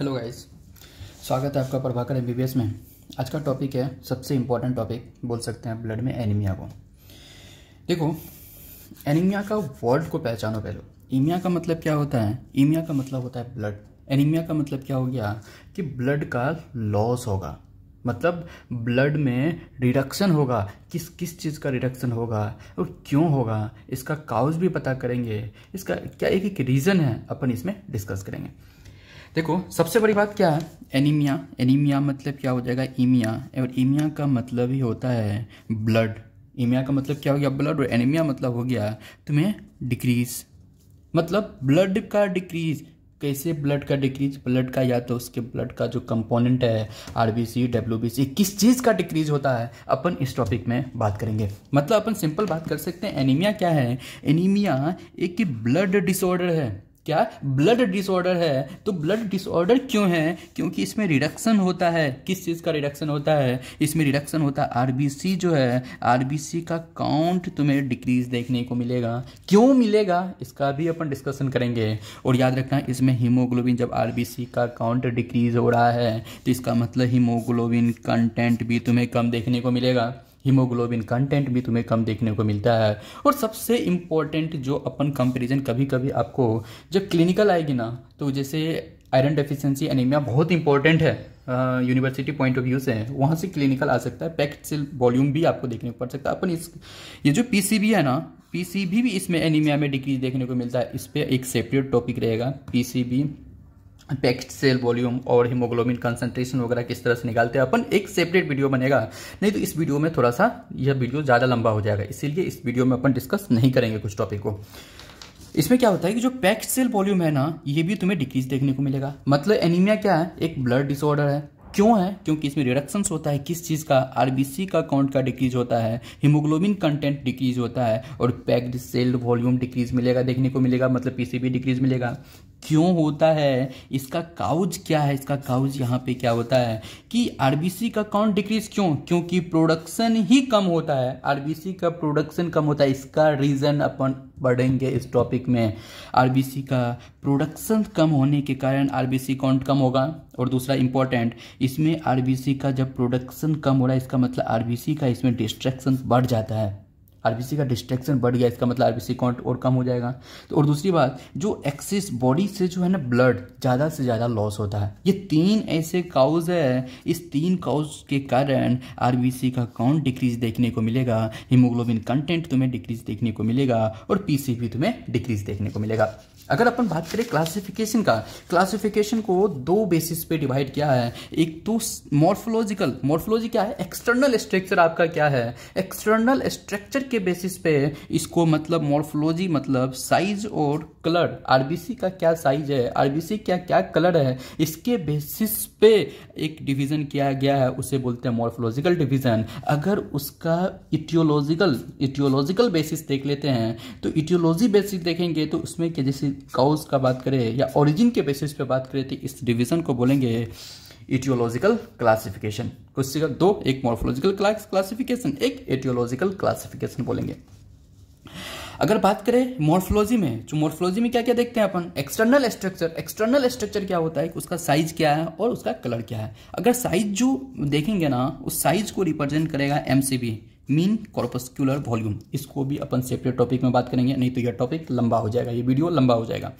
hello guys स्वागत है आपका प्रभाकर एमबीबीएस में आज का टॉपिक है सबसे इम्पोर्टेंट टॉपिक बोल सकते हैं ब्लड में एनीमिया को देखो एनीमिया का वर्ड को पहचानो पहले ईमिया का मतलब क्या होता है ईमिया का मतलब होता है ब्लड एनीमिया का मतलब क्या हो गया कि ब्लड का लॉस होगा मतलब ब्लड में रिडक्शन होगा किस किस चीज़ का रिडक्शन होगा और क्यों होगा इसका काउज भी पता करेंगे इसका क्या एक एक रीज़न है अपन इसमें डिस्कस करेंगे देखो सबसे बड़ी बात क्या है एनीमिया एनीमिया मतलब क्या हो जाएगा ईमिया और ईमिया का मतलब ही होता है ब्लड ईमिया का मतलब क्या हो गया ब्लड और एनीमिया मतलब हो गया तुम्हें डिक्रीज मतलब ब्लड का डिक्रीज कैसे ब्लड का डिक्रीज ब्लड का या तो उसके ब्लड का जो कंपोनेंट है R B C W B C किस चीज़ का डिक्रीज होता है अपन इस टॉपिक में बात करेंगे मतलब अपन सिंपल बात कर सकते हैं एनीमिया क्या है एनीमिया एक ब्लड डिसऑर्डर है क्या ब्लड डिसऑर्डर है तो ब्लड डिसऑर्डर क्यों है क्योंकि इसमें रिडक्शन होता है किस चीज़ का रिडक्शन होता है इसमें रिडक्शन होता है आरबीसी जो है आरबीसी का काउंट तुम्हें डिक्रीज देखने को मिलेगा क्यों मिलेगा इसका भी अपन डिस्कशन करेंगे और याद रखना इसमें हीमोग्लोबिन जब आरबीसी का काउंट डिक्रीज हो रहा है तो इसका मतलब हीमोग्लोबिन कंटेंट भी तुम्हें कम देखने को मिलेगा हीमोग्लोबिन कंटेंट भी तुम्हें कम देखने को मिलता है और सबसे इम्पोर्टेंट जो अपन कंपेरिजन कभी कभी आपको जब क्लिनिकल आएगी ना तो जैसे आयरन डेफिशिएंसी एनीमिया बहुत इंपॉर्टेंट है यूनिवर्सिटी पॉइंट ऑफ व्यू से वहाँ से क्लिनिकल आ सकता है पैक्ट सेल वॉल्यूम भी आपको देखने को पड़ सकता है अपन इस ये जो पीसीबी है ना पीसीबी भी इसमें एनीमिया में डिक्रीज देखने को मिलता है इस पर एक सेपरेट टॉपिक रहेगा पीसीबी पैक्ड सेल वॉल्यूम और हीमोग्लोबिन कंसंट्रेशन वगैरह किस तरह से निकालते हैं अपन एक सेपरेट वीडियो बनेगा नहीं तो इस वीडियो में थोड़ा सा यह वीडियो ज़्यादा लंबा हो जाएगा इसीलिए इस वीडियो में अपन डिस्कस नहीं करेंगे कुछ टॉपिक को इसमें क्या होता है कि जो पैक्ड सेल वॉल्यूम है ना ये भी तुम्हें डिक्रीज देखने को मिलेगा मतलब एनीमिया क्या है एक ब्लड डिसऑर्डर है क्यों है क्योंकि इसमें रिडक्शन होता है किस चीज़ का आरबीसी का काउंट का डिक्रीज होता है हीमोग्लोबिन कंटेंट डिक्रीज होता है और पैक्ड सेल वॉल्यूम डिक्रीज मिलेगा देखने को मिलेगा मतलब पीसीबी डिक्रीज मिलेगा क्यों होता है इसका काउज क्या है इसका काउज यहाँ पे क्या होता है कि आरबीसी का काउंट डिक्रीज क्यों क्योंकि प्रोडक्शन ही कम होता है आरबीसी का प्रोडक्शन कम होता है इसका रीज़न अपन बढ़ेंगे इस टॉपिक में आरबीसी का प्रोडक्शन कम होने के कारण आरबीसी काउंट कम होगा और दूसरा इंपॉर्टेंट इसमें आरबीसी का जब प्रोडक्शन कम हो रहा है इसका मतलब आरबीसी का इसमें डिस्ट्रैक्शन बढ़ जाता है आरबीसी का डिस्ट्रेक्शन बढ़ गया इसका मतलब आरबीसी काउंट और कम हो जाएगा तो और दूसरी बात जो एक्सेस बॉडी से जो है ना ब्लड ज़्यादा से ज़्यादा लॉस होता है ये तीन ऐसे काउज है इस तीन काउज के कारण आरबीसी का काउंट डिक्रीज देखने को मिलेगा हीमोग्लोबिन कंटेंट तुम्हें डिक्रीज देखने को मिलेगा और पीसीबी तुम्हें डिक्रीज देखने को मिलेगा अगर अपन बात करें क्लासिफिकेशन का क्लासिफिकेशन को दो बेसिस पे डिवाइड किया है एक तो मॉर्फोलॉजिकल मॉर्फोलॉजी क्या है एक्सटर्नल स्ट्रक्चर आपका क्या है एक्सटर्नल स्ट्रक्चर के बेसिस पे इसको मतलब मॉर्फोलॉजी मतलब साइज और कलर आर का क्या साइज है आर क्या क्या कलर है इसके बेसिस पे एक डिवीजन किया गया है उसे बोलते हैं मॉर्फोलॉजिकल डिवीजन अगर उसका इटियोलॉजिकल इटियोलॉजिकल बेसिस देख लेते हैं तो इटियोलॉजी बेसिस देखेंगे तो उसमें क्या जैसे काउस का बात करें या ओरिजिन के बेसिस पे बात करें तो इस डिवीजन को बोलेंगे इटियोलॉजिकल क्लासिफिकेशन कुछ दो एक मॉर्फोलॉजिकल क्लासिफिकेशन एक एटियोलॉजिकल क्लासिफिकेशन बोलेंगे अगर बात करें मोर्फोलॉजी में जो तो मोर्फोलॉजी में क्या क्या देखते हैं अपन एक्सटर्नल स्ट्रक्चर एक्सटर्नल स्ट्रक्चर क्या होता है उसका साइज क्या है और उसका कलर क्या है अगर साइज जो देखेंगे ना उस साइज को रिप्रेजेंट करेगा एम मीन कॉर्पस्क्यूलर वॉल्यूम इसको भी अपन सेपरेट टॉपिक में बात करेंगे नहीं तो यह टॉपिक लंबा हो जाएगा ये वीडियो लंबा हो जाएगा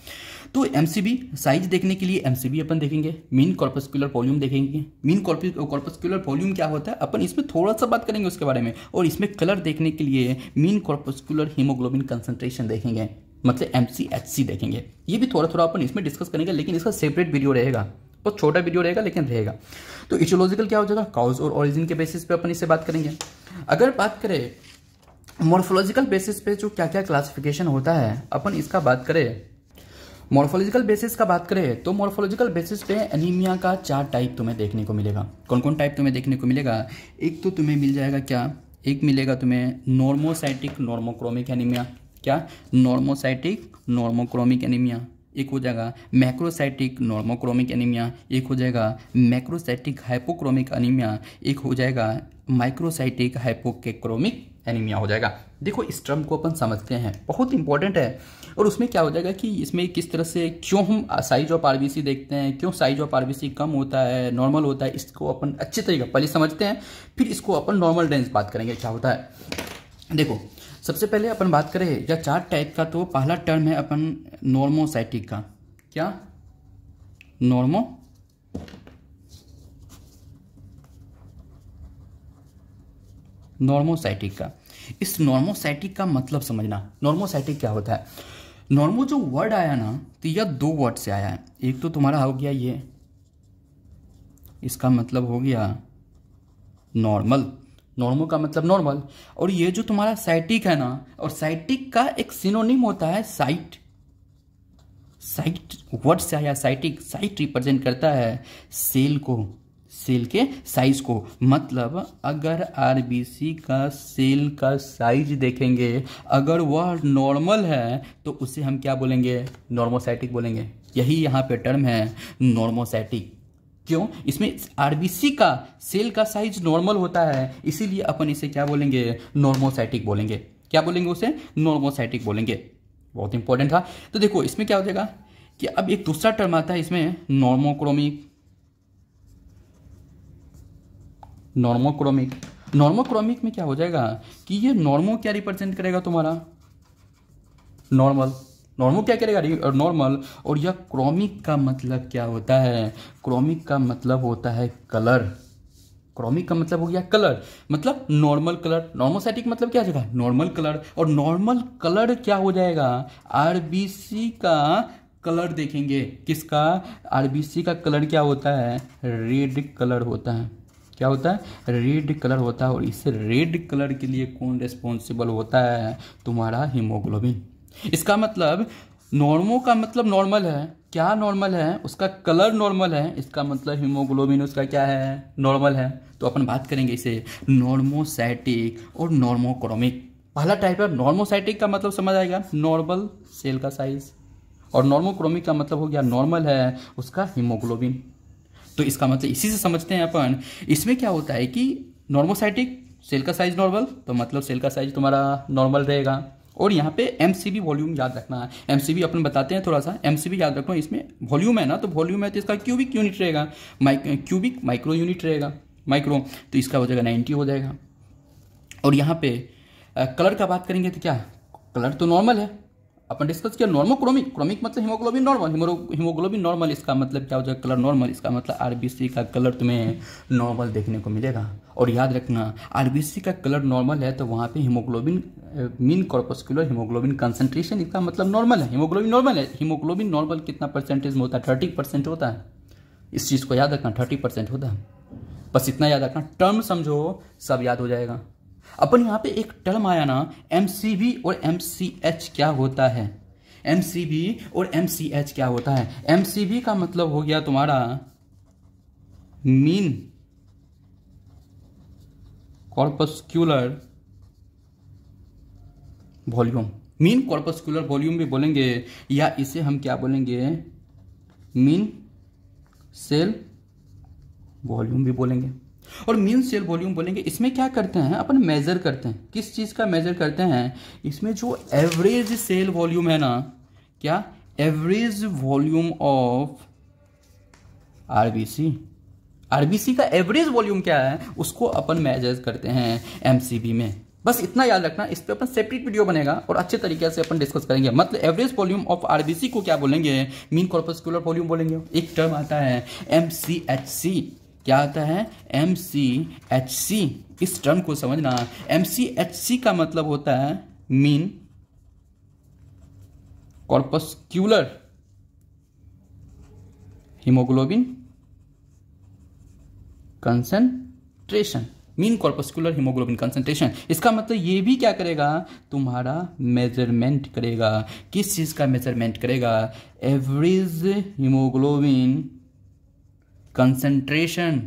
तो एमसीबी साइज देखने के लिए एमसीबी अपन देखेंगे मीन कॉर्पस्कुलर वॉल्यूम देखेंगे मीन कॉर्पस्कुलर वॉल्यूम क्या होता है अपन इसमें थोड़ा सा बात करेंगे उसके बारे में और इसमें कलर देखने के लिए मीन कॉर्पस्कुलर हीमोग्लोबिन कंसनट्रेशन देखेंगे मतलब एम एच सी देखेंगे ये भी थोड़ा थोड़ा अपन इसमें डिस्कस करेंगे लेकिन इसका सेपरेट वीडियो रहेगा बहुत छोटा वीडियो रहेगा लेकिन रहेगा तो इचोलॉजिकल क्या हो जाएगा काउज और ओरिजिन के बेसिस पे अपन इससे बात करेंगे अगर बात करें मोर्फोलॉजिकल बेसिस पे जो क्या क्या क्लासिफिकेशन होता है अपन इसका बात करें मॉर्फोलॉजिकल बेसिस का बात करें तो मॉर्फोलॉजिकल बेसिस पे एनीमिया का चार टाइप तुम्हें देखने को मिलेगा कौन कौन टाइप तुम्हें देखने को मिलेगा एक तो तुम्हें मिल जाएगा क्या एक मिलेगा तुम्हें नॉर्मोसाइटिक नॉर्मोक्रोमिक एनीमिया क्या नॉर्मोसाइटिक नॉर्मोक्रोमिक एनीमिया एक हो जाएगा मैक्रोसाइटिक नॉर्मोक्रोमिक एनीमिया एक हो जाएगा मैक्रोसाइटिक हाइपोक्रोमिक एनीमिया एक हो जाएगा माइक्रोसाइटिक हाइपोकेक्रोमिक एनीमिया हो जाएगा देखो इस टर्म को अपन समझते हैं बहुत इंपॉर्टेंट है और उसमें क्या हो जाएगा कि इसमें किस तरह से क्यों हम साइज ऑफ आरबीसी देखते हैं क्यों साइज ऑफ आरबीसी कम होता है नॉर्मल होता है इसको अपन अच्छे तरीके पहले समझते हैं फिर इसको अपन नॉर्मल डेंस बात करेंगे क्या होता है देखो सबसे पहले अपन बात करें या चार टाइप का तो पहला टर्म है अपन नॉर्मोसाइटिक का क्या नॉर्मो नॉर्मोसाइटिक का इस नॉर्मोसाइटिक का मतलब समझना नॉर्मोसाइटिक क्या होता है नॉर्मल जो वर्ड आया ना तो यह दो वर्ड से आया है एक तो तुम्हारा हो गया ये इसका मतलब हो गया नॉर्मल नॉर्मल का मतलब नॉर्मल और ये जो तुम्हारा साइटिक है ना और साइटिक का एक सिनोनिम होता है साइट साइट वर्ड से आया साइटिक साइट रिप्रेजेंट करता है सेल को सेल के साइज को मतलब अगर आरबीसी का सेल का साइज देखेंगे अगर वह नॉर्मल है तो उसे हम क्या बोलेंगे नॉर्मोसाइटिक बोलेंगे यही यहाँ पे टर्म है नॉर्मोसाइटिक क्यों इसमें आरबीसी का सेल का साइज नॉर्मल होता है इसीलिए अपन इसे क्या बोलेंगे नॉर्मोसाइटिक बोलेंगे क्या बोलेंगे उसे नॉर्मोसाइटिक बोलेंगे बहुत इंपॉर्टेंट था तो देखो इसमें क्या हो जाएगा कि अब एक दूसरा टर्म आता है इसमें नॉर्मोक्रोमिक नॉर्मोक्रोमिक नॉर्मोक्रोमिक में क्या हो जाएगा कि ये नॉर्मो क्या रिप्रेजेंट करेगा तुम्हारा नॉर्मल नॉर्मल क्या करेगा नॉर्मल और यह क्रोमिक का मतलब क्या होता है क्रोमिक का मतलब होता है कलर क्रोमिक का मतलब हो गया कलर मतलब नॉर्मल कलर नॉर्मोसाइटिक मतलब क्या हो जाएगा नॉर्मल कलर और नॉर्मल कलर क्या हो जाएगा आरबीसी का कलर देखेंगे किसका आरबीसी का कलर क्या होता है रेड कलर होता है क्या होता है रेड कलर होता है और इस रेड कलर के लिए कौन रिस्पॉन्सिबल होता है तुम्हारा हीमोग्लोबिन इसका मतलब नॉर्मो का मतलब नॉर्मल है क्या नॉर्मल है उसका कलर नॉर्मल है इसका मतलब हीमोग्लोबिन उसका क्या है नॉर्मल है तो अपन बात करेंगे इसे नॉर्मोसाइटिक और नॉर्मोक्रोमिक पहला टाइप है नॉर्मोसाइटिक का मतलब समझ आएगा नॉर्मल सेल का साइज और नॉर्मोक्रोमिक का मतलब हो गया नॉर्मल है उसका हीमोग्लोबिन तो इसका मतलब इसी से समझते हैं अपन इसमें क्या होता है कि नॉर्मोसाइटिक सेल का साइज नॉर्मल तो मतलब सेल का साइज तुम्हारा नॉर्मल रहेगा और यहाँ पे एम वॉल्यूम याद रखना है एम अपन बताते हैं थोड़ा सा एम याद रखो इसमें वॉल्यूम है ना तो वॉल्यूम है तो इसका क्यूबिक यूनिट रहेगा क्यूबिक माइक्रो यूनिट रहेगा माइक्रो तो इसका हो जाएगा नाइन्टी हो जाएगा और यहाँ पे कलर का बात करेंगे तो क्या कलर तो नॉर्मल है अपन डिस्कस किया नॉर्मोक्रोमिक क्रोमिक मतलब हीमोग्लोबिन नॉर्मल हीमोग्लोबिन नॉर्मल इसका मतलब क्या हो जाएगा कलर नॉर्मल इसका मतलब आरबीसी का कलर तुम्हें नॉर्मल देखने को मिलेगा और याद रखना आरबीसी का कलर नॉर्मल है तो वहाँ पे haemoglobin mean corpuscular haemoglobin concentration इसका मतलब नॉर्मल है हीमोग्लोबिन नॉर्मल है हीमोग्लोबिन नॉर्मल कितना परसेंटेज में होता है थर्टी परसेंट होता है इस चीज़ को याद रखना थर्टी परसेंट होता है बस इतना याद रखना टर्म समझो सब याद हो जाएगा अपन यहाँ पे एक टर्म आया ना एम और एम क्या होता है एम और एम क्या होता है एम का मतलब हो गया तुम्हारा mean corpuscular volume mean corpuscular volume भी बोलेंगे या इसे हम क्या बोलेंगे मीन सेल वॉल्यूम भी बोलेंगे और मीन सेल वॉल्यूम बोलेंगे इसमें क्या करते हैं अपन मेजर करते हैं किस चीज़ का मेजर करते हैं इसमें जो एवरेज सेल वॉल्यूम है ना क्या average volume of RBC RBC का एवरेज वॉल्यूम क्या है उसको अपन मेजर करते हैं एमसीबी में बस इतना याद रखना इस पर अपन सेपरेट वीडियो बनेगा और अच्छे तरीके से अपन डिस्कस करेंगे मतलब एवरेज वॉल्यूम ऑफ आरबीसी को क्या बोलेंगे मीन कॉर्पस्कुलर वॉल्यूम बोलेंगे एक टर्म आता है एमसीएचसी क्या आता है एम सी एच सी इस टर्म को समझना एम सी एच सी का मतलब होता है mean corpuscular haemoglobin concentration mean corpuscular haemoglobin concentration इसका मतलब ये भी क्या करेगा तुम्हारा मेजरमेंट करेगा किस चीज़ का मेजरमेंट करेगा average haemoglobin concentration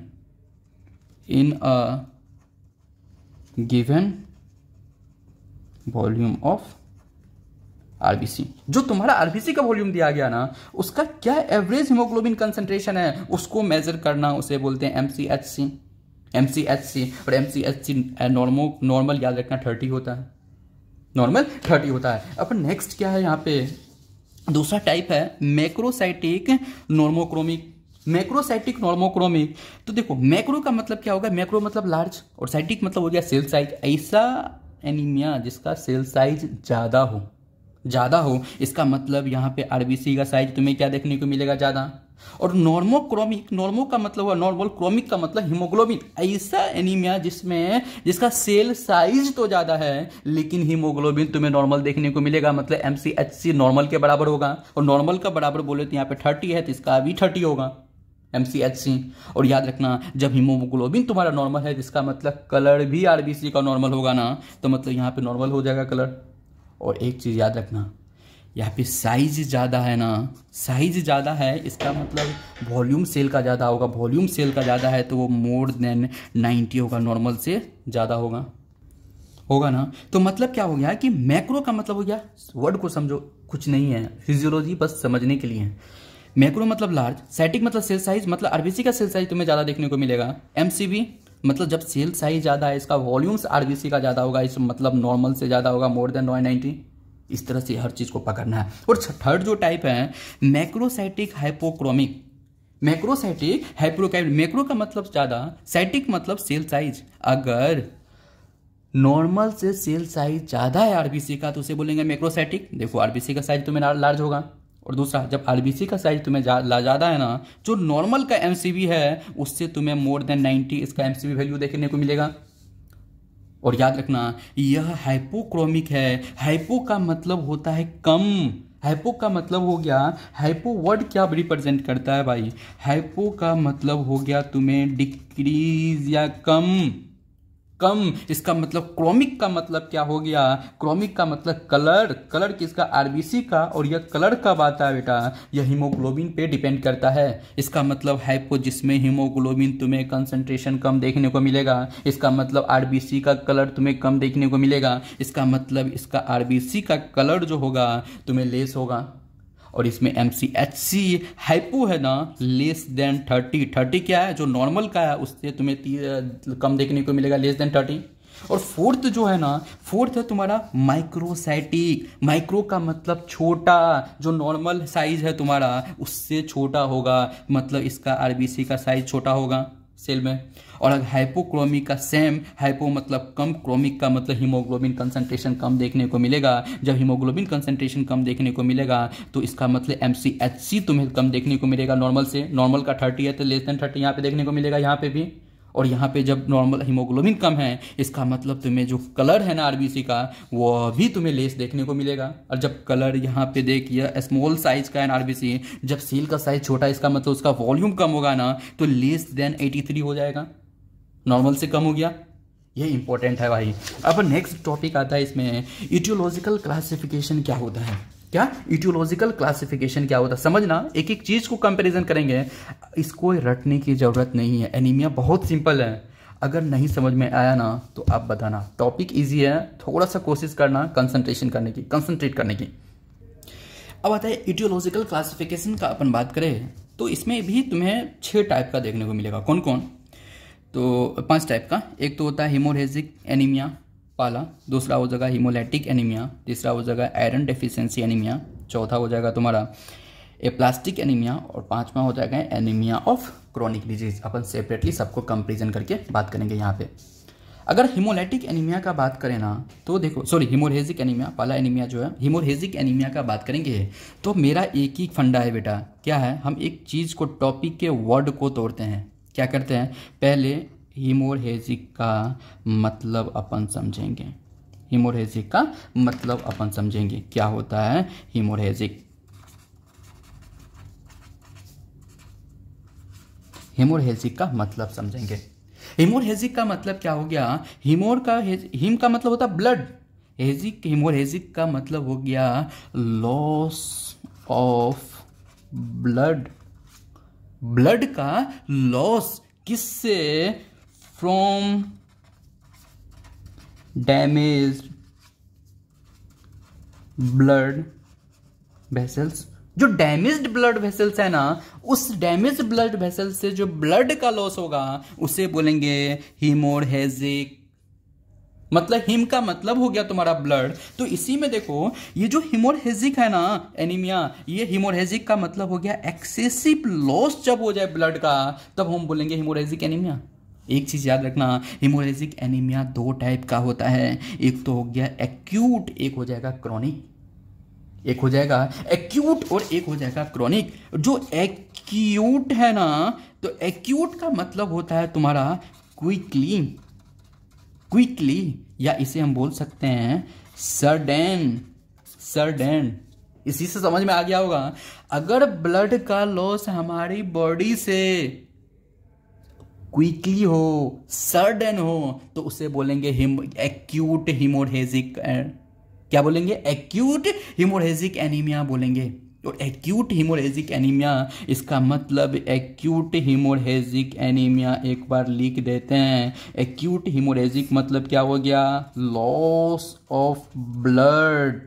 in a given volume of RBC जो तुम्हारा आरबीसी का वॉल्यूम दिया गया ना उसका क्या एवरेज हिमोग्लोबिन कंसेंट्रेशन है उसको मेजर करना उसे बोलते हैं एमसीएचसी एमसीएचसी और एमसीएचसी नॉर्मो नॉर्मल याद रखना थर्टी होता है नॉर्मल थर्टी होता है अपन नेक्स्ट क्या है यहाँ पे दूसरा टाइप है मैक्रोसाइटिक नॉर्मोक्रोमिक मैक्रोसाइटिक नॉर्मोक्रोमिक तो देखो मैक्रो का मतलब क्या होगा मैक्रो मतलब लार्ज और साइटिक मतलब हो गया सेल साइज ऐसा एनीमिया जिसका सेल साइज ज़्यादा हो ज़्यादा हो इसका मतलब यहाँ पे आरबीसी का साइज तुम्हें क्या देखने को मिलेगा ज़्यादा और नॉर्मोक्रोमिक नॉर्मो का मतलब हुआ नॉर्मल क्रोमिक का मतलब हीमोग्लोबिन ऐसा एनीमिया जिसमें जिसका सेल साइज तो ज़्यादा है लेकिन हीमोग्लोबिन तुम्हें नॉर्मल देखने को मिलेगा मतलब एमसीएचसी नॉर्मल के बराबर होगा और नॉर्मल का बराबर बोले तो यहाँ पे थर्टी है तो इसका भी थर्टी होगा एम सी एच सी और याद रखना जब हीमोग्लोबिन तुम्हारा नॉर्मल है जिसका मतलब कलर भी आर बी सी का नॉर्मल होगा ना तो मतलब यहाँ पे नॉर्मल हो जाएगा कलर और एक चीज़ याद रखना यहाँ पे साइज ज़्यादा है ना साइज ज़्यादा है इसका मतलब वॉल्यूम सेल का ज़्यादा होगा वॉल्यूम सेल का ज़्यादा है तो वो मोर देन नाइन्टी होगा नॉर्मल से ज़्यादा होगा होगा ना तो मतलब क्या हो गया कि मैक्रो का मतलब हो गया वर्ड को समझो कुछ नहीं है फिजियोलॉजी बस समझने के लिए है मैक्रो मतलब लार्ज सेटिक मतलब सेल साइज मतलब आरबीसी का सेल साइज तुम्हें ज़्यादा देखने को मिलेगा एमसीबी मतलब जब सेल साइज ज़्यादा है इसका वॉल्यूम्स आरबीसी का ज़्यादा होगा इस मतलब नॉर्मल से ज़्यादा होगा मोर देन वन इस तरह से हर चीज़ को पकड़ना है और थर्ड जो टाइप है मैक्रोसाइटिक हाइपोक्रोमिक मैक्रोसाइटिक हाइप्रोकाइट मैक्रो का मतलब ज़्यादा साइटिक मतलब सेल साइज अगर नॉर्मल से सेल साइज ज़्यादा है आरबीसी का तो उसे बोलेंगे मैक्रोसाइटिक देखो आरबीसी का साइज तो मेरा लार्ज होगा और दूसरा जब आरबीसी का साइज तुम्हें ज़्यादा है ना जो नॉर्मल का एम है उससे तुम्हें मोर देन 90 इसका एम वैल्यू देखने को मिलेगा और याद रखना यह हाइपोक्रोमिक है हाइपो का मतलब होता है कम हाइपो का मतलब हो गया हाइपो वर्ड क्या रिप्रेजेंट करता है भाई हाइपो का मतलब हो गया तुम्हें डिक्रीज या कम कम इसका मतलब क्रोमिक का मतलब क्या हो गया क्रोमिक का मतलब कलर कलर किसका आरबीसी का और यह कलर का बात है बेटा यह हीमोग्लोबिन पे डिपेंड करता है इसका मतलब हाइपो जिसमें हीमोग्लोबिन तुम्हें कंसंट्रेशन कम देखने को मिलेगा इसका मतलब आरबीसी का कलर तुम्हें कम देखने को मिलेगा इसका मतलब इसका आरबीसी का कलर जो होगा तुम्हें लेस होगा और इसमें M C H C hypo है ना लेस देन थर्टी थर्टी क्या है जो नॉर्मल का है उससे तुम्हें कम देखने को मिलेगा लेस देन थर्टी और फोर्थ जो है ना फोर्थ है तुम्हारा माइक्रोसाइटिक माइक्रो का मतलब छोटा जो नॉर्मल साइज है तुम्हारा उससे छोटा होगा मतलब इसका आरबीसी का साइज छोटा होगा सेल में और अगर हाइपोक्रोमिक का सेम हाइपो मतलब कम क्रोमिक का मतलब हीमोग्लोबिन कंसंट्रेशन कम देखने को मिलेगा जब हीमोग्लोबिन कंसंट्रेशन कम देखने को मिलेगा तो इसका मतलब एम तुम्हें कम देखने को मिलेगा नॉर्मल से नॉर्मल का थर्टी है तो लेस देन थर्टी यहाँ पे देखने को मिलेगा यहाँ पे भी और यहाँ पे जब नॉर्मल हीमोग्लोबिन कम है इसका मतलब तुम्हें जो कलर है ना आरबीसी का वो भी तुम्हें लेस देखने को मिलेगा और जब कलर यहाँ पे देखिए स्मॉल साइज का है आरबीसी जब सील का साइज छोटा इसका मतलब उसका वॉल्यूम कम होगा ना तो लेस देन 83 हो जाएगा नॉर्मल से कम हो गया ये इंपॉर्टेंट है भाई अब नेक्स्ट टॉपिक आता है इसमें इटियोलॉजिकल क्लासिफिकेशन क्या होता है क्या इटियोलॉजिकल क्लासिफिकेशन क्या होता है समझना एक एक चीज़ को कंपेरिजन करेंगे इसको रटने की ज़रूरत नहीं है एनीमिया बहुत सिंपल है अगर नहीं समझ में आया ना तो आप बताना टॉपिक इजी है थोड़ा सा कोशिश करना कंसंट्रेशन करने की कंसंट्रेट करने की अब आता है इटियोलॉजिकल क्लासिफिकेशन का अपन बात करें तो इसमें भी तुम्हें छह टाइप का देखने को मिलेगा कौन कौन तो पांच टाइप का एक तो होता है हिमोरेजिक एनीमिया पाला दूसरा हो जाएगा हिमोलैटिक एनीमिया तीसरा हो जाएगा आयरन डेफिशिएंसी एनीमिया चौथा हो जाएगा तुम्हारा ए प्लास्टिक एनीमिया और पांचवा हो जाएगा एनीमिया ऑफ क्रॉनिक डिजीज अपन सेपरेटली सबको कंपेरिजन करके बात करेंगे यहाँ पे अगर हिमोलैटिक एनीमिया का बात करें ना तो देखो सॉरी हिमोरेजिक एनीमिया पाला एनीमिया जो है हिमोरेजिक एनीमिया का बात करेंगे तो मेरा एक ही फंडा है बेटा क्या है हम एक चीज़ को टॉपिक के वर्ड को तोड़ते हैं क्या करते हैं पहले हीमोरहेजिक का मतलब अपन समझेंगे हीमोरहेजिक का मतलब अपन समझेंगे क्या होता है हीमोरहेजिक हीमोरहेजिक का मतलब समझेंगे हीमोरहेजिक का मतलब क्या हो गया हीमोर का हीम का मतलब होता है ब्लड हेजिक हीमोरहेजिक का मतलब हो गया लॉस ऑफ ब्लड ब्लड का लॉस किससे फ्रॉम डैमेज ब्लड वेसल्स जो डैमेज्ड ब्लड वेसल्स है ना उस डैमेज ब्लड वेसल से जो ब्लड का लॉस होगा उसे बोलेंगे हीमोरहेजिक मतलब हिम का मतलब हो गया तुम्हारा ब्लड तो इसी में देखो ये जो हिमोरहेजिक है ना एनीमिया ये हिमोरहेजिक का मतलब हो गया एक्सेसिव लॉस जब हो जाए ब्लड का तब हम बोलेंगे हिमोरहेजिक एनीमिया एक चीज़ याद रखना हिमोरहेजिक एनीमिया दो टाइप का होता है एक तो हो गया एक्यूट एक हो जाएगा क्रॉनिक एक हो जाएगा एक्यूट और एक हो जाएगा क्रॉनिक जो एक्यूट है ना तो एक्यूट का मतलब होता है तुम्हारा क्विकली क्विकली या इसे हम बोल सकते हैं सडन सडन इसी से समझ में आ गया होगा अगर ब्लड का लॉस हमारी बॉडी से क्विकली हो सडन हो तो उसे बोलेंगे हिम एक्यूट हिमोरहेजिक क्या बोलेंगे एक्यूट हिमोरहेजिक एनीमिया बोलेंगे और एक्यूट हिमोरेजिक एनीमिया इसका मतलब एक्यूट हिमोरेजिक एनीमिया एक बार लिख देते हैं एक्यूट हिमोरेजिक मतलब क्या हो गया loss of blood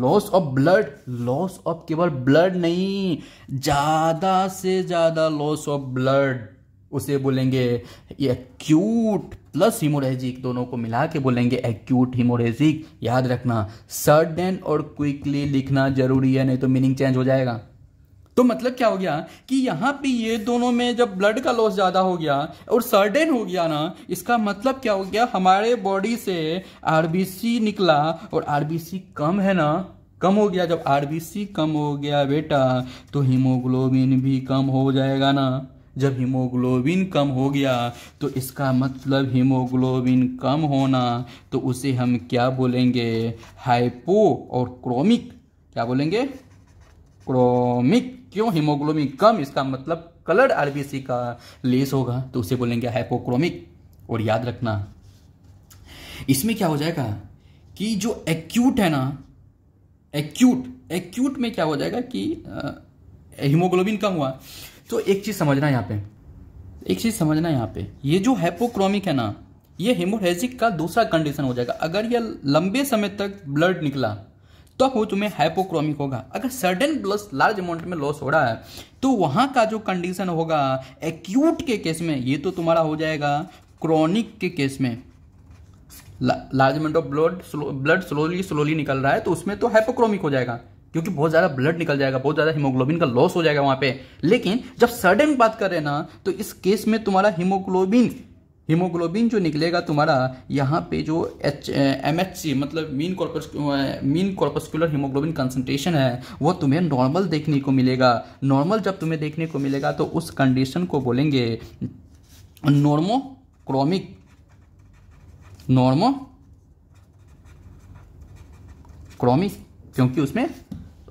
loss of blood loss of केवल ब्लड नहीं ज़्यादा से ज़्यादा लॉस ऑफ ब्लड उसे बोलेंगे एक्यूट प्लस हिमोरेजिक दोनों को मिला के बोलेंगे एक्यूट हिमोरेजिक याद रखना सडन और क्विकली लिखना जरूरी है नहीं तो मीनिंग चेंज हो जाएगा तो मतलब क्या हो गया कि यहाँ पे ये दोनों में जब ब्लड का लॉस ज़्यादा हो गया और सर्डेन हो गया ना इसका मतलब क्या हो गया हमारे बॉडी से आरबीसी निकला और आरबीसी कम है ना कम हो गया जब आरबीसी कम हो गया बेटा तो हीमोग्लोबिन भी कम हो जाएगा ना जब हीमोग्लोबिन कम हो गया तो इसका मतलब हीमोग्लोबिन कम होना तो उसे हम क्या बोलेंगे हाइपो और क्रोमिक क्या बोलेंगे क्रोमिक क्यों हीमोग्लोबिन कम इसका मतलब कलर्ड आरबीसी का लेस होगा तो उसे बोलेंगे हाइपोक्रोमिक और याद रखना इसमें क्या हो जाएगा कि जो एक्यूट है ना एक्यूट एक्यूट में क्या हो जाएगा कि हीमोग्लोबिन कम हुआ तो एक चीज़ समझना यहाँ पे एक चीज़ समझना यहाँ पे ये जो हैपोक्रोमिक है ना ये हेमोरेजिक का दूसरा कंडीशन हो जाएगा अगर ये लंबे समय तक ब्लड निकला तो वो तुम्हें हाइपोक्रोमिक होगा अगर सडन ब्लस लार्ज अमाउंट में लॉस हो रहा है तो वहां का जो कंडीशन होगा एक्यूट के केस में ये तो तुम्हारा हो जाएगा क्रॉनिक के केस में large amount of blood blood slowly slowly निकल रहा है तो उसमें तो हाइपोक्रोमिक हो जाएगा क्योंकि बहुत ज़्यादा ब्लड निकल जाएगा बहुत ज़्यादा हीमोग्लोबिन का लॉस हो जाएगा वहां पे लेकिन जब सडन बात करें ना तो इस केस में तुम्हारा हीमोग्लोबिन हीमोग्लोबिन जो निकलेगा तुम्हारा यहाँ पे जो एच एम एच सी मतलब mean corpus mean corpuscular haemoglobin concentration है वो तुम्हें नॉर्मल देखने को मिलेगा नॉर्मल जब तुम्हें देखने को मिलेगा तो उस कंडीशन को बोलेंगे नॉर्मोक्रोमिक नॉर्मो क्रोमिक क्योंकि उसमें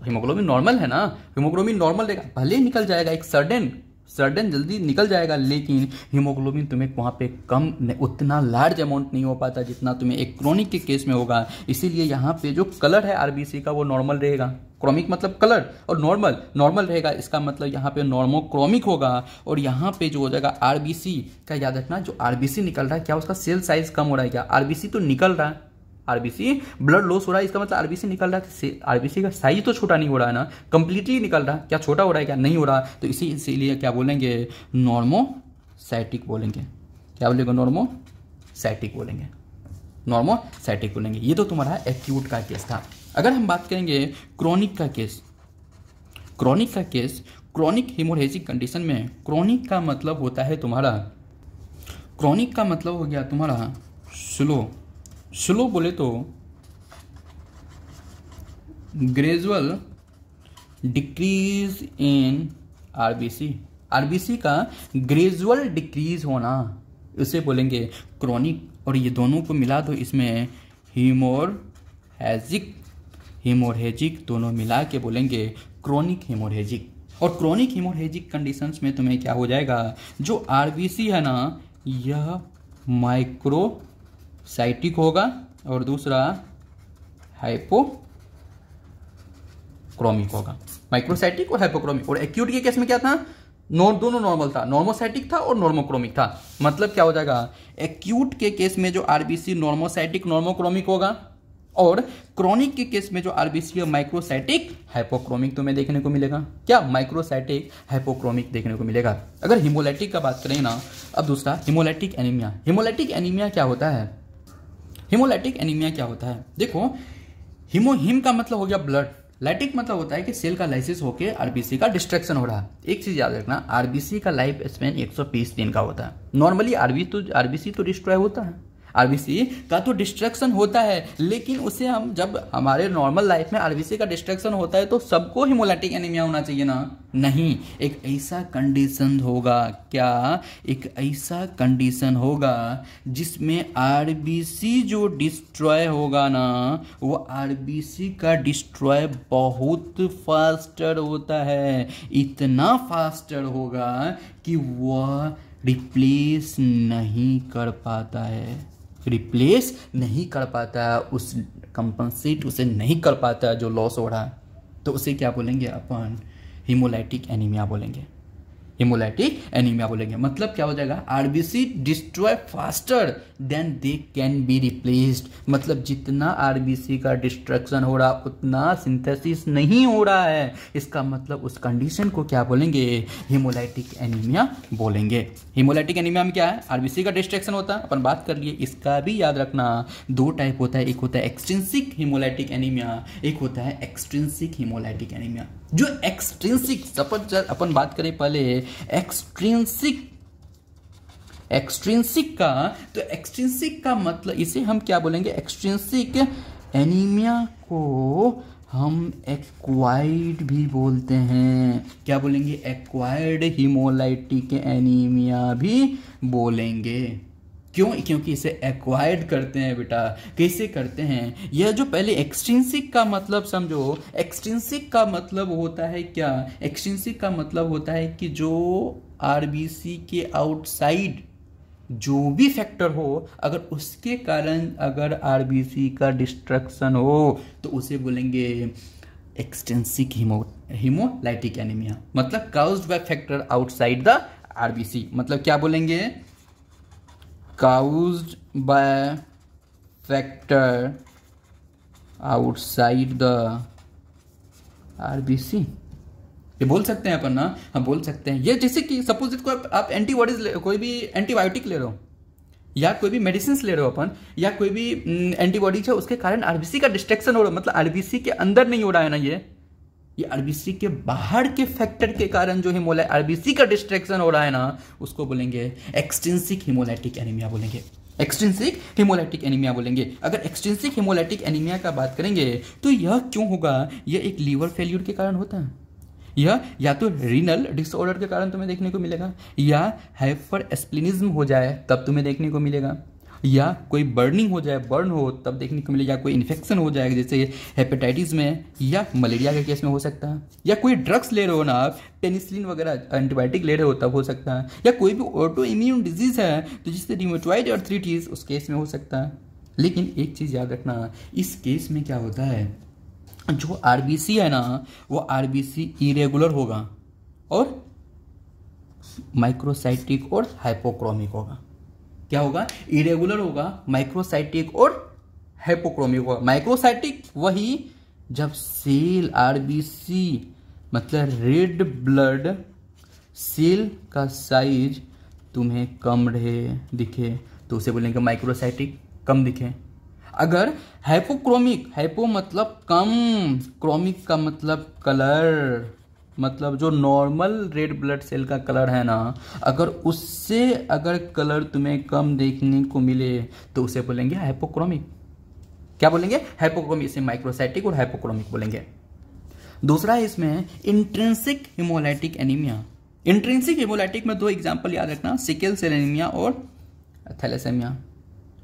हीमोग्लोबिन नॉर्मल है ना हीमोग्लोबिन नॉर्मल रहेगा भले ही निकल जाएगा एक सडन सडन जल्दी निकल जाएगा लेकिन हीमोग्लोबिन तुम्हें वहाँ पे कम उतना लार्ज अमाउंट नहीं हो पाता जितना तुम्हें एक क्रोनिक के केस में होगा इसीलिए यहाँ पे जो कलर है आरबीसी का वो नॉर्मल रहेगा क्रोमिक मतलब कलर और नॉर्मल नॉर्मल रहेगा इसका मतलब यहाँ पे नॉर्मो क्रोमिक होगा और यहाँ पे जो हो जाएगा आरबीसी का याद रखना जो आरबीसी निकल रहा है क्या उसका सेल साइज कम हो रहा है क्या आरबीसी तो निकल रहा है आरबीसी ब्लड लॉस हो रहा है इसका मतलब आरबीसी निकल रहा है आरबीसी का साइज तो छोटा नहीं हो रहा है ना कंप्लीटली निकल रहा है क्या छोटा हो रहा है क्या नहीं हो रहा तो इसी इसीलिए क्या बोलेंगे नॉर्मोसाइटिक बोलेंगे क्या बोलेंगे नॉर्मोसाइटिक बोलेंगे नॉर्मोसाइटिक बोलेंगे ये तो तुम्हारा एक्यूट का केस था अगर हम बात करेंगे क्रॉनिक का केस क्रॉनिक का केस क्रॉनिक हिमोरेजिक कंडीशन में क्रॉनिक का मतलब होता है तुम्हारा क्रॉनिक का मतलब हो गया तुम्हारा स्लो स्लो बोले तो gradual decrease in RBC RBC का ग्रेजुअल डिक्रीज होना उसे बोलेंगे क्रॉनिक और ये दोनों को मिला दो तो इसमें हीमोरहेजिक हीमोरहेजिक दोनों मिला के बोलेंगे क्रॉनिक हीमोरहेजिक और क्रॉनिक हीमोरहेजिक कंडीशंस में तुम्हें क्या हो जाएगा जो आरबीसी है ना यह माइक्रो साइटिक होगा और दूसरा हाइपोक्रोमिक होगा माइक्रोसाइटिक और हाइपोक्रोमिक और एक्यूट के केस में क्या था नॉर दोनों नॉर्मल था नॉर्मोसाइटिक था और नॉर्मोक्रोमिक था मतलब क्या हो जाएगा एक्यूट के केस में जो आरबीसी नॉर्मोसाइटिक नॉर्मोक्रोमिक होगा और क्रोनिक के केस में जो आरबीसी है माइक्रोसाइटिक हाइपोक्रोमिक तुम्हें देखने को मिलेगा क्या माइक्रोसाइटिक हाइपोक्रोमिक देखने को मिलेगा अगर हिमोलाइटिक का बात करें ना अब दूसरा हिमोलाइटिक एनीमिया हिमोलाइटिक एनीमिया क्या होता है हिमोलाइटिक एनीमिया क्या होता है देखो हिमो हिम का मतलब हो गया ब्लड लाइटिक मतलब होता है कि सेल का लाइसिस होकर आरबीसी का डिस्ट्रक्शन हो रहा है एक चीज याद रखना आरबीसी का लाइफ स्पेन 120 दिन का होता है नॉर्मली आरबी तो आरबीसी तो डिस्ट्रॉय होता है आरबीसी का तो डिस्ट्रक्शन होता है लेकिन उसे हम जब हमारे नॉर्मल लाइफ में आरबीसी का डिस्ट्रक्शन होता है तो सबको हिमोलैटिक एनीमिया होना चाहिए ना नहीं एक ऐसा कंडीशन होगा क्या एक ऐसा कंडीशन होगा जिसमें आरबीसी जो डिस्ट्रॉय होगा ना वो आरबीसी का डिस्ट्रॉय बहुत फास्टर होता है इतना फास्टर होगा कि वह रिप्लेस नहीं कर पाता है रिप्लेस नहीं कर पाता उस कंपनसेट उसे नहीं कर पाता जो लॉस हो रहा है तो उसे क्या बोलेंगे अपन हिमोलाइटिक एनीमिया बोलेंगे हिमोलाइटिक एनीमिया बोलेंगे मतलब क्या हो जाएगा RBC destroy faster than they can be replaced मतलब जितना आरबीसी का डिस्ट्रक्शन हो रहा उतना सिंथेसिस नहीं हो रहा है इसका मतलब उस कंडीशन को क्या बोलेंगे हिमोलाइटिक एनीमिया बोलेंगे हिमोलाइटिक एनीमिया में क्या है आरबीसी का डिस्ट्रेक्शन होता है अपन बात कर लिए इसका भी याद रखना दो टाइप होता है एक होता है एक्सट्रिंसिक हिमोलाइटिक एनीमिया एक होता है एक्सट्रिंसिक हिमोलाइटिक एनीमिया जो सपन चल अपन बात करें पहले एक्सट्रिंसिक एक्सट्रिंसिक का तो एक्सट्रिंसिक का मतलब इसे हम क्या बोलेंगे एक्सट्रिंसिक एनीमिया को हम एक्वाइड भी बोलते हैं क्या बोलेंगे एक्वायर्ड हीमोलाइटिक एनीमिया भी बोलेंगे क्यों क्योंकि इसे एक्वायर्ड करते हैं बेटा कैसे करते हैं यह जो पहले एक्सटेंसिक का मतलब समझो एक्सटेंसिक का मतलब होता है क्या एक्सटेंसिक का मतलब होता है कि जो आरबीसी के आउटसाइड जो भी फैक्टर हो अगर उसके कारण अगर आरबीसी का डिस्ट्रक्शन हो तो उसे बोलेंगे एक्सटेंसिक हिमो हिमोलाइटिक एनीमिया मतलब cause by factor outside the RBC मतलब क्या बोलेंगे cause by factor outside the RBC ये बोल सकते हैं अपन ना हम हाँ, बोल सकते हैं ये जैसे कि सपोज को आप एंटीबॉडीज कोई भी एंटीबायोटिक ले रहे हो या कोई भी मेडिसिन ले रहे हो अपन या कोई भी एंटीबॉडीज हम्म, है उसके कारण आरबीसी का डिस्ट्रेक्शन हो रहा है मतलब आरबीसी के अंदर नहीं हो रहा है ना ये ये आरबीसी के बाहर के फैक्टर के कारण जो हिमोला आरबीसी का डिस्ट्रेक्शन हो रहा है ना उसको बोलेंगे एक्सटेंसिक हिमोलाइटिक एनीमिया बोलेंगे एक्सटेंसिक हिमोलाइटिक एनीमिया बोलेंगे अगर एक्सटेंसिक हिमोलाइटिक एनीमिया का बात करेंगे तो यह क्यों होगा यह एक लीवर फेल्यूर के कारण होता है यह या तो रीनल डिसऑर्डर के कारण तुम्हें देखने को मिलेगा या हाइपर एस्प्लिनिज्म हो जाए तब तुम्हें देखने को मिलेगा या कोई बर्निंग हो जाए बर्न हो तब देखने को मिलेगा कोई इन्फेक्शन हो जाएगा जैसे हेपेटाइटिस में या मलेरिया के केस में हो सकता है या कोई ड्रग्स ले रहे हो ना पेनिसिलिन वगैरह एंटीबायोटिक ले रहे हो तब हो सकता है या कोई भी ऑटो इम्यून डिजीज़ है तो जिससे रिमोटॉइड अर्थ्रीटीज उस केस में हो सकता है लेकिन एक चीज़ याद रखना इस केस में क्या होता है जो आर है ना वो आर इरेगुलर होगा और माइक्रोसाइटिक और हाइपोक्रोमिक होगा क्या होगा इरेगुलर होगा माइक्रोसाइटिक और हाइपोक्रोमिक होगा माइक्रोसाइटिक वही जब सेल आरबीसी मतलब रेड ब्लड सेल का साइज तुम्हें कम रहे दिखे तो उसे बोलेंगे माइक्रोसाइटिक कम दिखे अगर हाइपोक्रोमिक हाइपो मतलब कम क्रोमिक का मतलब कलर मतलब जो नॉर्मल रेड ब्लड सेल का कलर है ना अगर उससे अगर कलर तुम्हें कम देखने को मिले तो उसे बोलेंगे हाइपोक्रोमिक क्या बोलेंगे हाइपोक्रोमिक इसे माइक्रोसाइटिक और हाइपोक्रोमिक बोलेंगे दूसरा है इसमें intrinsic haemolytic anaemia intrinsic haemolytic में दो एग्जाम्पल याद रखना सिकेल सेल एनीमिया और थैलेसेमिया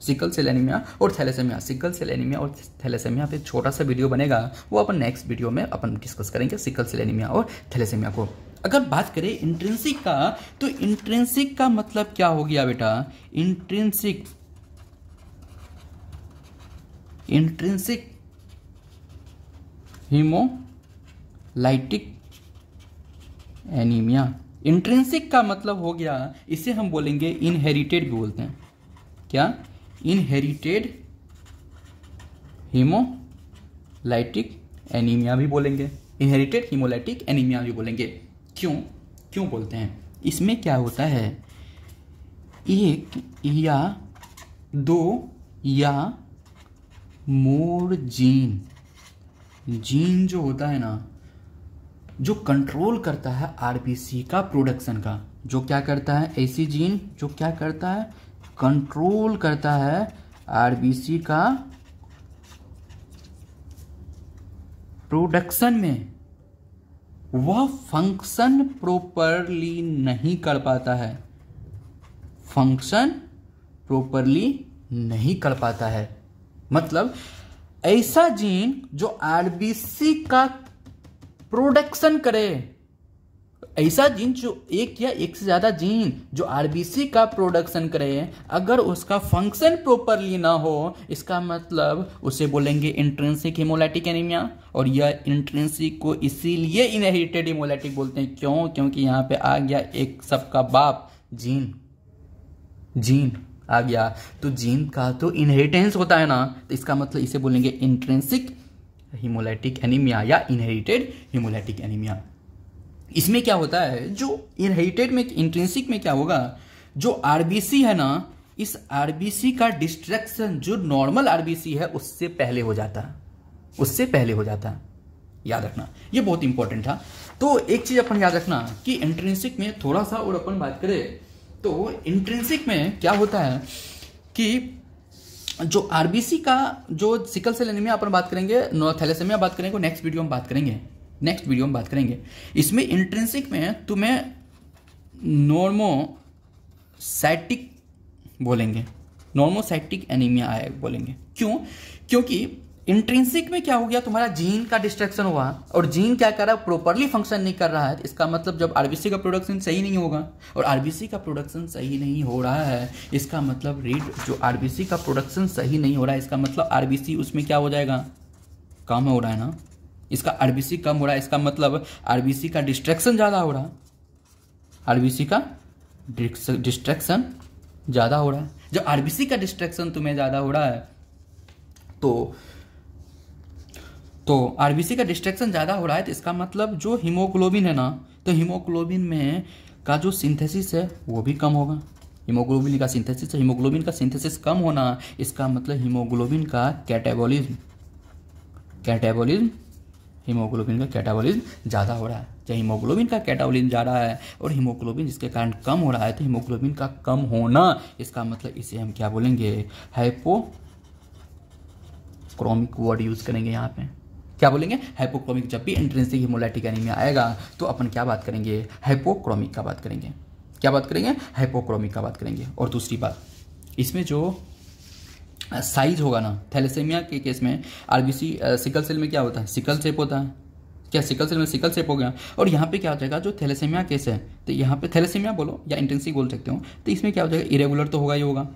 सिकल सेल एनीमिया और थैलेसेमिया सिकल सेल एनीमिया और थैलेसेमिया पे छोटा सा वीडियो बनेगा वो अपन नेक्स्ट वीडियो में अपन डिस्कस करेंगे सिकल सेल एनीमिया और थैलेसेमिया को अगर बात करें इंट्रेंसिक का तो इंट्रेंसिक का मतलब क्या हो गया बेटा intrinsic intrinsic haemolytic anaemia intrinsic का मतलब हो गया इसे हम बोलेंगे इनहेरिटेड भी बोलते हैं क्या इनहेरिटेड हीमोलाइटिक एनीमिया भी बोलेंगे इनहेरिटेड हीमोलाइटिक एनीमिया भी बोलेंगे क्यों क्यों बोलते हैं इसमें क्या होता है एक या दो या मोर जीन जीन जो होता है ना जो कंट्रोल करता है आरबीसी का प्रोडक्शन का जो क्या करता है ऐसी जीन जो क्या करता है कंट्रोल करता है आरबीसी का प्रोडक्शन में वह फंक्शन प्रॉपरली नहीं कर पाता है फंक्शन प्रॉपरली नहीं कर पाता है मतलब ऐसा जीन जो आरबीसी का प्रोडक्शन करे ऐसा जीन जो एक या एक से ज़्यादा जीन जो आरबीसी का प्रोडक्शन करे अगर उसका फंक्शन प्रॉपरली ना हो इसका मतलब उसे बोलेंगे इंट्रेंसिक हिमोलाइटिक एनीमिया और यह इंट्रेंसिक को इसीलिए इनहेरिटेड हिमोलाइटिक बोलते हैं क्यों क्योंकि यहाँ पे आ गया एक सबका बाप जीन जीन आ गया तो जीन का तो इनहेरिटेंस होता है ना तो इसका मतलब इसे बोलेंगे इंट्रेंसिक हिमोलाइटिक एनीमिया या इनहेरिटेड हिमोलाइटिक एनीमिया इसमें क्या होता है जो इनहेरिटेड में इंट्रेंसिक में क्या होगा जो आरबीसी है ना इस आरबीसी का डिस्ट्रक्शन जो नॉर्मल आरबीसी है उससे पहले हो जाता उससे पहले हो जाता याद रखना ये बहुत इंपॉर्टेंट था तो एक चीज अपन याद रखना कि इंट्रेंसिक में थोड़ा सा और अपन बात करें तो इंट्रेंसिक में क्या होता है कि जो आरबीसी का जो सिकल सेल एनीमिया अपन बात करेंगे थैलेसेमिया बात करेंगे नेक्स्ट वीडियो हम बात करेंगे नेक्स्ट वीडियो में बात करेंगे इसमें इंट्रेंसिक में तुम्हें नॉर्मोसाइटिक बोलेंगे नॉर्मोसाइटिक एनीमिया आए बोलेंगे क्यों क्योंकि इंट्रेंसिक में क्या हो गया तुम्हारा जीन का डिस्ट्रक्शन हुआ और जीन क्या कर रहा है प्रॉपरली फंक्शन नहीं कर रहा है इसका मतलब जब आरबीसी का प्रोडक्शन सही नहीं होगा और आरबीसी का प्रोडक्शन सही नहीं हो रहा है इसका मतलब रीड जो आरबीसी का प्रोडक्शन सही नहीं हो रहा है इसका मतलब आरबीसी उसमें क्या हो जाएगा कम हो रहा है ना इसका आरबीसी कम हो रहा है इसका मतलब आरबीसी का डिस्ट्रैक्शन ज़्यादा हो रहा है आरबीसी का डिस्ट्रैक्शन ज़्यादा हो रहा है जब आरबीसी का डिस्ट्रैक्शन तुम्हें ज़्यादा हो रहा है तो तो आरबीसी का डिस्ट्रैक्शन ज़्यादा हो रहा है तो इसका मतलब जो हीमोग्लोबिन है ना तो हीमोग्लोबिन में का जो सिंथेसिस है वो भी कम होगा हीमोग्लोबिन का सिंथेसिस हीमोग्लोबिन का सिंथेसिस कम होना इसका मतलब हीमोग्लोबिन का कैटेबोलिज्म कैटेबोलिज्म हीमोग्लोबिन का कैटाबॉलिज्म ज़्यादा हो रहा है चाहे हीमोग्लोबिन का कैटाबॉलिज्म रहा है और हीमोग्लोबिन जिसके कारण कम हो रहा है तो हीमोग्लोबिन का कम होना इसका मतलब इसे हम क्या बोलेंगे हाइपो क्रोमिक वर्ड यूज़ करेंगे यहाँ पे क्या बोलेंगे हाइपोक्रोमिक जब भी इंट्रेंसिक हिमोलाइटिक एनीमिया आएगा तो अपन क्या बात करेंगे हाइपोक्रोमिक का बात करेंगे क्या बात करेंगे हाइपोक्रोमिक का बात करेंगे और दूसरी बात इसमें जो साइज होगा ना थैलेसेमिया के केस में आरबीसी सिकल सेल में क्या होता है सिकल सेप होता है क्या सिकल सेल में सिकल सेप हो गया और यहाँ पे क्या हो जाएगा जो थैलेसेमिया केस है तो यहाँ पे थैलेसेमिया बोलो या इंटेंसिव बोल सकते हो तो इसमें क्या हो जाएगा इरेगुलर तो होगा ही होगा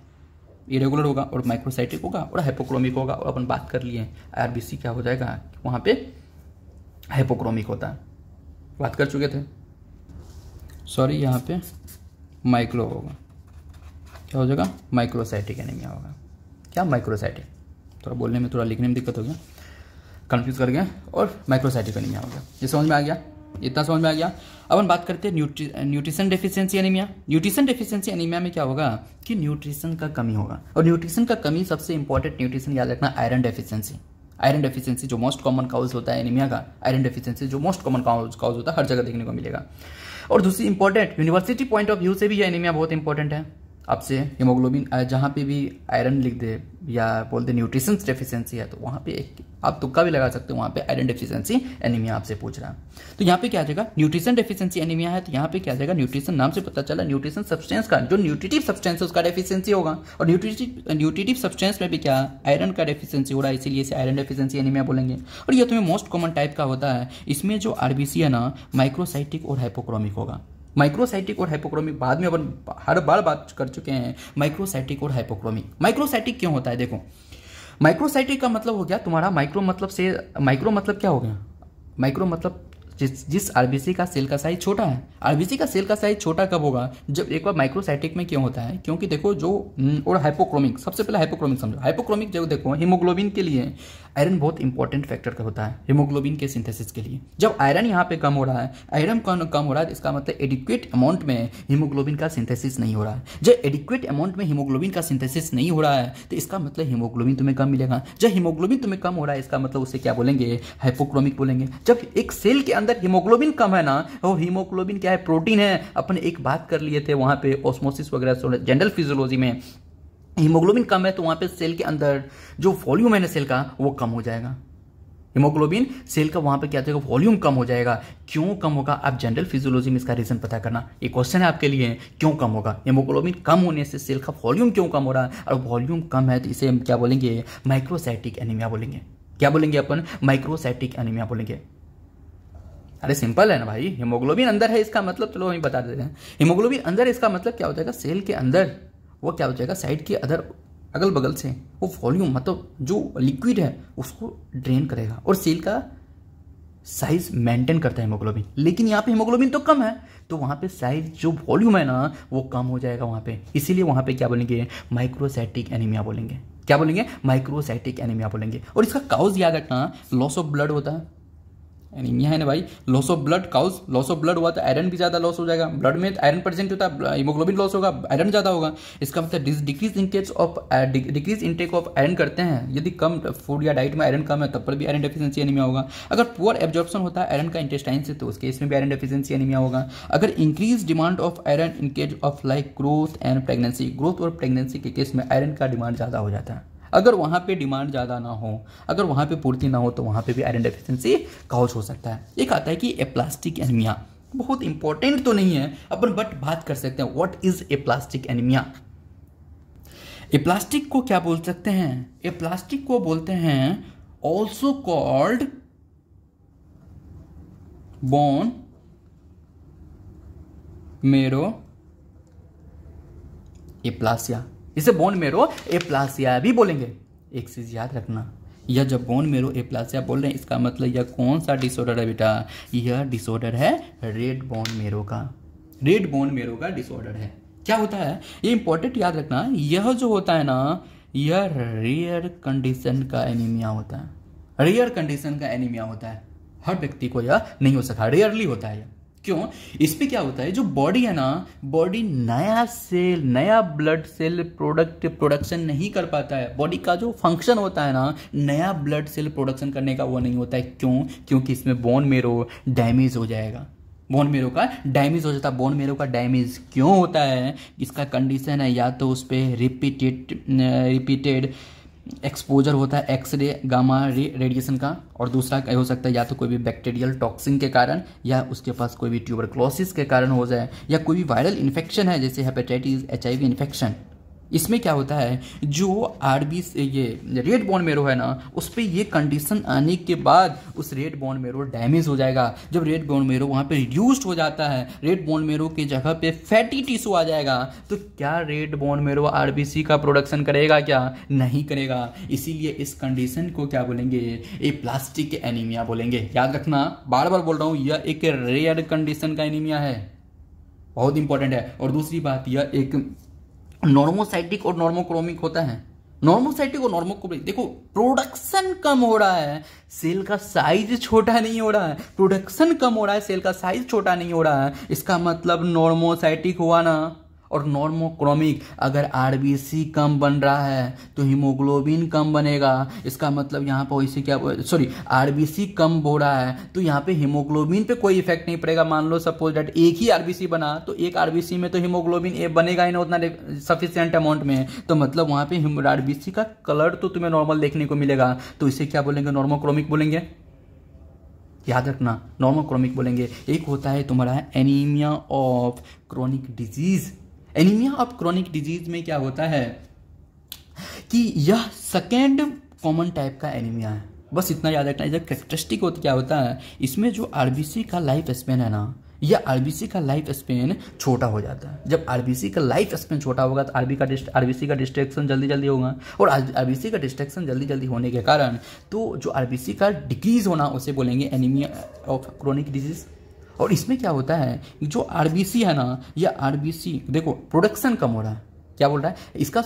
इरेगुलर होगा और माइक्रोसाइटिक होगा और हाइपोक्रोमिक होगा और अपन बात कर लिए आर क्या हो जाएगा वहाँ पर हाइपोक्रोमिक होता है बात कर चुके थे सॉरी यहाँ पे माइक्रो होगा क्या हो जाएगा माइक्रोसाइटिक एनेमिया होगा या माइक्रोसाइटिक थोड़ा बोलने में थोड़ा लिखने में दिक्कत हो गया कन्फ्यूज़ कर गया और माइक्रोसाइटिक एनीमिया हो गया ये समझ में आ गया इतना समझ में आ गया अब हम बात करते हैं nutri nutrition deficiency anaemia nutrition deficiency anaemia में क्या होगा कि न्यूट्रिशन का कमी होगा और न्यूट्रिशन का कमी सबसे इंपॉर्टेंट न्यूट्रिशन याद रखना आयरन डेफिशिएंसी आयरन डेफिशिएंसी जो मोस्ट कॉमन काउज होता है एनीमिया का आयरन डेफिशिएंसी जो मोस्ट कॉमन काउज काउज होता है हर जगह देखने को मिलेगा और दूसरी important university point of view से भी यह एनीमिया बहुत इंपॉर्टेंट है आपसे हीमोग्लोबिन जहाँ पे भी आयरन लिख दे या बोल दे न्यूट्रिशन डेफिशिएंसी है तो वहाँ पे एक आप तुक्का भी लगा सकते हो वहाँ पे आयरन डेफिशिएंसी एनीमिया आपसे पूछ रहा है तो यहाँ पे क्या आ जाएगा न्यूट्रिशन डेफिशिएंसी एनीमिया है तो यहाँ पे क्या आ जाएगा न्यूट्रिशन नाम से पता चला न्यूट्रिशन सब्सटेंस का जो न्यूट्रिटिव सब्सटेंस है उसका डेफिशियंसी होगा और न्यूट्रिटिव न्यूट्रिटिव सब्सटेंस में भी क्या आयरन का डेफिशियंसी हो रहा है इसीलिए इसे आयरन डेफिशियंसी एनीमिया बोलेंगे और यह तुम्हें मोस्ट कॉमन टाइप का होता है इसमें जो आरबीसी है ना माइक्रोसाइटिक और हाइपोक्रोमिक होगा माइक्रोसाइटिक और हाइपोक्रोमिक बाद में अपन हर बार बात कर चुके हैं माइक्रोसाइटिक और हाइपोक्रोमिक माइक्रोसाइटिक क्यों होता है देखो माइक्रोसाइटिक का मतलब हो गया तुम्हारा माइक्रो मतलब से माइक्रो मतलब क्या हो गया माइक्रो मतलब जिस जिस आरबीसी का सेल का साइज छोटा है आरबीसी का सेल का साइज छोटा कब होगा जब एक बार माइक्रोसाइटिक में क्यों होता है क्योंकि देखो जो हम्म, और हाइपोक्रोमिक सबसे पहले हाइपोक्रोमिक समझो हाइपोक्रोमिक जब देखो हीमोग्लोबिन के लिए आयरन बहुत इंपॉर्टेंट फैक्टर का होता है हीमोग्लोबिन के सिंथेसिस के लिए जब आयरन यहाँ पे कम हो रहा है आयरन कम हो रहा है इसका मतलब एडिक्वेट अमाउंट में हीमोग्लोबिन का सिंथेसिस नहीं हो रहा है जब एडिक्वेट अमाउंट में हीमोग्लोबिन का सिंथेसिस नहीं हो रहा है तो इसका मतलब हीमोग्लोबिन तुम्हें कम मिलेगा जब हीमोग्लोबिन तुम्हें कम हो रहा है इसका मतलब उसे क्या बोलेंगे हाइपोक्रोमिक बोलेंगे जब एक सेल के अंदर हीमोग्लोबिन कम है ना वो तो हीमोग्लोबिन क्या है प्रोटीन है अपन एक बात कर लिए थे वहाँ पे ऑस्मोसिस वगैरह जनरल फिजियोलॉजी में हीमोग्लोबिन कम है तो वहां पे सेल के अंदर जो वॉल्यूम है ना सेल का वो कम हो जाएगा हीमोग्लोबिन सेल का वहां पे क्या जाएगा वॉल्यूम कम हो जाएगा क्यों कम होगा आप जनरल फिजियोलॉजी में इसका रीजन पता करना ये क्वेश्चन है आपके लिए क्यों कम होगा हीमोग्लोबिन कम होने से सेल का वॉल्यूम क्यों कम हो रहा है और वॉल्यूम कम है तो इसे हम क्या बोलेंगे माइक्रोसाइटिक एनीमिया बोलेंगे क्या बोलेंगे अपन माइक्रोसाइटिक एनीमिया बोलेंगे अरे सिंपल है ना भाई हीमोग्लोबिन अंदर है इसका मतलब चलो हम बता देते हैं हीमोग्लोबिन अंदर इसका मतलब क्या हो जाएगा सेल के अंदर वो क्या हो जाएगा साइड के अदर अगल बगल से वो वॉल्यूम मतलब जो लिक्विड है उसको ड्रेन करेगा और सेल का साइज मेंटेन करता है हीमोग्लोबिन लेकिन यहाँ पे हीमोग्लोबिन तो कम है तो वहाँ पे साइज जो वॉल्यूम है ना वो कम हो जाएगा वहाँ पे इसीलिए वहाँ पे क्या बोलेंगे माइक्रोसाइटिक एनीमिया बोलेंगे क्या बोलेंगे माइक्रोसाइटिक एनीमिया बोलेंगे और इसका काउज याद रखना लॉस ऑफ ब्लड होता है यह है ना भाई loss of blood cause loss of blood हुआ तो आयरन भी ज्यादा लॉस हो जाएगा ब्लड में आयरन तो प्रेजेंट होता है हीमोग्लोबिन लॉस होगा आयरन ज्यादा होगा इसका मतलब decrease intakes of decrease intake of iron करते हैं यदि कम फूड या डाइट में आयरन कम है तब पर भी आयरन डेफिशिएंसी एनीमिया होगा अगर पुअर एब्जॉर्प्शन होता है आयरन का इंटेस्टाइन से तो उसके इसमें भी आयरन डेफिशिएंसी एनीमिया होगा अगर increase demand of iron in case of like growth and pregnancy growth और प्रेगनेंसी के केस में आयरन का डिमांड ज्यादा हो जाता है अगर वहाँ पे डिमांड ज़्यादा ना हो अगर वहाँ पे पूर्ति ना हो तो वहाँ पे भी आयरन डेफिशिएंसी काउज हो सकता है एक आता है कि ए प्लास्टिक एनीमिया बहुत इंपॉर्टेंट तो नहीं है अपन बट बात कर सकते हैं what is aplastic anaemia aplastic को क्या बोल सकते हैं ए प्लास्टिक को बोलते हैं also called bone marrow aplasia इसे बोन मेरो एप्लासिया भी बोलेंगे एक चीज़ याद रखना यह जब बोन मेरो एप्लासिया बोल रहे हैं इसका मतलब यह कौन सा डिसऑर्डर है बेटा यह डिसऑर्डर है रेड बोन मेरो का रेड बोन मेरो का डिसऑर्डर है क्या होता है ये इंपॉर्टेंट याद रखना यह जो होता है ना यह रेयर कंडीशन का एनीमिया होता है रेयर कंडीशन का एनीमिया होता है हर व्यक्ति को यह नहीं हो सका रेयरली होता है यह क्यों इस पे क्या होता है जो बॉडी है ना बॉडी नया सेल नया ब्लड सेल प्रोडक्ट प्रोडक्शन नहीं कर पाता है बॉडी का जो फंक्शन होता है ना नया ब्लड सेल प्रोडक्शन करने का वो नहीं होता है क्यों क्योंकि इसमें बोन मेरो डैमेज हो जाएगा बोन मेरो का डैमेज हो जाता है बोन मेरो का डैमेज क्यों होता है इसका कंडीशन है या तो उस पर रिपीटेड रिपीटेड एक्सपोजर होता है एक्सरे गामा रे रेडिएशन का और दूसरा हो सकता है या तो कोई भी बैक्टीरियल टॉक्सिन के कारण या उसके पास कोई भी ट्यूबरक्लोसिस के कारण हो जाए या कोई भी वायरल इन्फेक्शन है जैसे हेपेटाइटिस एच इन्फेक्शन इसमें क्या होता है जो आर बी ये रेड बॉन्ड मेरो है ना उस पर ये कंडीशन आने के बाद उस रेड बॉन्ड मेरो डैमेज हो जाएगा जब रेड बॉन्ड मेरो वहाँ पे रिड्यूस्ड हो जाता है रेड बॉन्ड मेरो की जगह पे फैटी टिश्यू आ जाएगा तो क्या रेड बॉन्ड मेरो आर का प्रोडक्शन करेगा क्या नहीं करेगा इसीलिए इस कंडीशन को क्या बोलेंगे ये प्लास्टिक एनीमिया बोलेंगे याद रखना बार बार बोल रहा हूँ यह एक रेयर कंडीशन का एनीमिया है बहुत इंपॉर्टेंट है और दूसरी बात यह एक नॉर्मोसाइटिक और नॉर्मोक्रोमिक होता है नॉर्मोसाइटिक और नॉर्मोक्रोमिक देखो प्रोडक्शन कम हो रहा है सेल का साइज छोटा नहीं हो रहा है प्रोडक्शन कम हो रहा है सेल का साइज छोटा नहीं हो रहा है इसका मतलब नॉर्मोसाइटिक हुआ ना और नॉर्मोक्रोमिक अगर आरबीसी कम बन रहा है तो हीमोग्लोबिन कम बनेगा इसका मतलब यहाँ पर वैसे क्या सॉरी आर कम हो रहा है तो यहाँ पे हीमोग्लोबिन पे कोई इफेक्ट नहीं पड़ेगा मान लो सपोज डेट एक ही आरबीसी बना तो एक आरबीसी में तो हीमोग्लोबिन ए बनेगा ही ना उतना सफिशियंट अमाउंट में तो मतलब वहाँ पे आरबीसी का कलर तो तुम्हें नॉर्मल देखने को मिलेगा तो इसे क्या बोलेंगे नॉर्मोक्रोमिक बोलेंगे याद रखना नॉर्मोक्रोमिक बोलेंगे एक होता है तुम्हारा anaemia of chronic disease anaemia of chronic disease में क्या होता है कि यह सेकेंड कॉमन टाइप का एनीमिया है बस इतना याद रखना इधर कैरेक्टरिस्टिक होता क्या होता है इसमें जो आरबीसी का लाइफ स्पेन है ना यह आरबीसी का लाइफ स्पेन छोटा हो जाता है जब आरबीसी का लाइफ स्पेन छोटा होगा तो आरबी का आरबीसी का डिस्ट्रैक्शन जल्दी जल्दी होगा और आरबीसी का डिस्ट्रैक्शन जल्दी जल्दी होने के कारण तो जो आरबीसी का डिक्रीज होना उसे बोलेंगे एनीमिया ऑफ क्रोनिक डिजीज़ और इसमें क्या होता है जो आर है ना ये आर देखो प्रोडक्शन कम हो रहा है क्या बोल रहा है इसका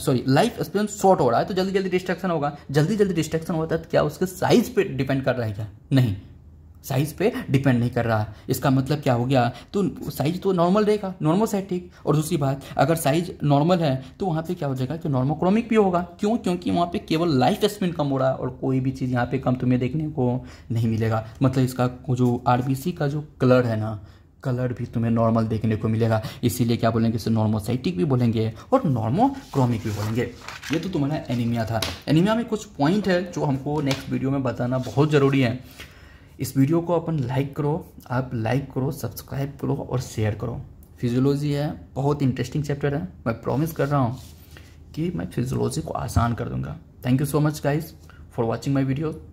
सॉरी लाइफ स्पेन शॉर्ट हो रहा है तो जल्दी जल्दी डिस्ट्रक्शन होगा जल्दी जल्दी डिस्ट्रक्शन होता है तो क्या उसके साइज पे डिपेंड कर रहा है क्या नहीं साइज़ पे डिपेंड नहीं कर रहा इसका मतलब क्या हो गया तो साइज तो नॉर्मल रहेगा नॉर्मल साइज ठीक और दूसरी बात अगर साइज नॉर्मल है तो वहाँ पे क्या हो जाएगा कि नॉर्मल क्रोमिक भी होगा क्यों क्योंकि वहाँ पे केवल लाइफ स्पिन कम हो रहा है और कोई भी चीज़ यहाँ पे कम तुम्हें देखने को नहीं मिलेगा मतलब इसका जो आर का जो कलर है ना कलर भी तुम्हें नॉर्मल देखने को मिलेगा इसीलिए क्या बोलेंगे इसे नॉर्मोसाइटिक भी बोलेंगे और नॉर्मोक्रोमिक भी बोलेंगे ये तो तुम्हारा एनीमिया था एनीमिया में कुछ पॉइंट है जो हमको नेक्स्ट वीडियो में बताना बहुत ज़रूरी है इस वीडियो को अपन लाइक करो आप लाइक करो सब्सक्राइब करो और शेयर करो फिजियोलॉजी है बहुत इंटरेस्टिंग चैप्टर है मैं प्रॉमिस कर रहा हूँ कि मैं फिजियोलॉजी को आसान कर दूंगा thank you so much guys for watching my video